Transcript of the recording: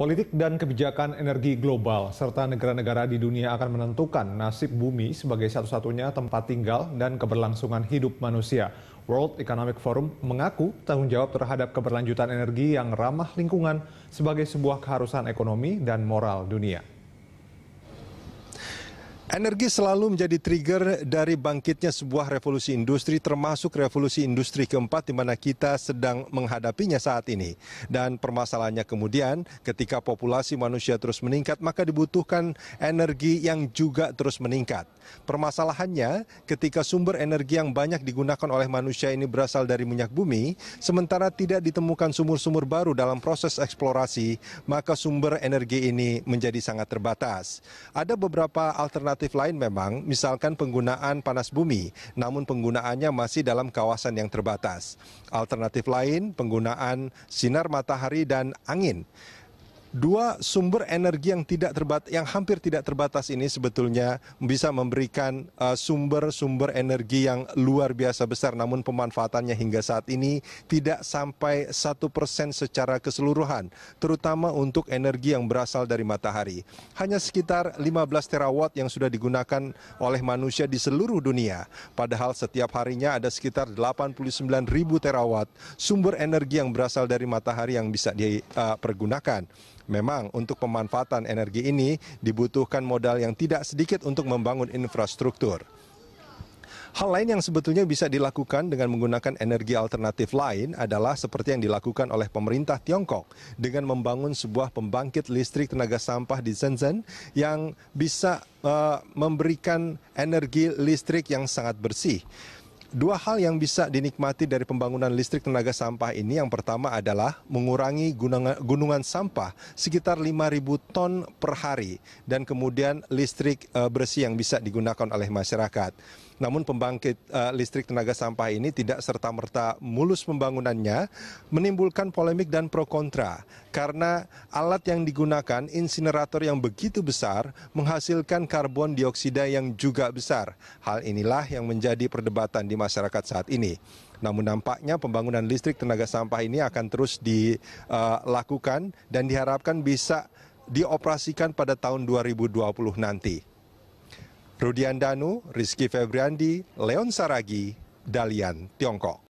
Politik dan kebijakan energi global serta negara-negara di dunia akan menentukan nasib bumi sebagai satu-satunya tempat tinggal dan keberlangsungan hidup manusia. World Economic Forum mengaku tanggung jawab terhadap keberlanjutan energi yang ramah lingkungan sebagai sebuah keharusan ekonomi dan moral dunia. Energi selalu menjadi trigger dari bangkitnya sebuah revolusi industri termasuk revolusi industri keempat di mana kita sedang menghadapinya saat ini. Dan permasalahannya kemudian ketika populasi manusia terus meningkat maka dibutuhkan energi yang juga terus meningkat. Permasalahannya ketika sumber energi yang banyak digunakan oleh manusia ini berasal dari minyak bumi sementara tidak ditemukan sumur-sumur baru dalam proses eksplorasi maka sumber energi ini menjadi sangat terbatas. Ada beberapa alternatif alternatif lain memang misalkan penggunaan panas bumi, namun penggunaannya masih dalam kawasan yang terbatas. Alternatif lain penggunaan sinar matahari dan angin dua sumber energi yang tidak yang hampir tidak terbatas ini sebetulnya bisa memberikan eh, sumber sumber energi yang luar biasa besar namun pemanfaatannya hingga saat ini tidak sampai satu persen secara keseluruhan terutama untuk energi yang berasal dari matahari hanya sekitar 15 terawatt yang sudah digunakan oleh manusia di seluruh dunia padahal setiap harinya ada sekitar 89 ribu terawatt sumber energi yang berasal dari matahari yang bisa dipergunakan eh, uh, Memang untuk pemanfaatan energi ini dibutuhkan modal yang tidak sedikit untuk membangun infrastruktur. Hal lain yang sebetulnya bisa dilakukan dengan menggunakan energi alternatif lain adalah seperti yang dilakukan oleh pemerintah Tiongkok dengan membangun sebuah pembangkit listrik tenaga sampah di Shenzhen yang bisa uh, memberikan energi listrik yang sangat bersih dua hal yang bisa dinikmati dari pembangunan listrik tenaga sampah ini yang pertama adalah mengurangi gunungan sampah sekitar 5.000 ton per hari dan kemudian listrik e, bersih yang bisa digunakan oleh masyarakat. Namun pembangkit e, listrik tenaga sampah ini tidak serta-merta mulus pembangunannya menimbulkan polemik dan pro kontra karena alat yang digunakan insinerator yang begitu besar menghasilkan karbon dioksida yang juga besar. Hal inilah yang menjadi perdebatan di masyarakat saat ini. Namun nampaknya pembangunan listrik tenaga sampah ini akan terus dilakukan dan diharapkan bisa dioperasikan pada tahun 2020 nanti. Rudian Danu, Rizky Febriandi, Leon Saragi, Dalian, Tiongkok.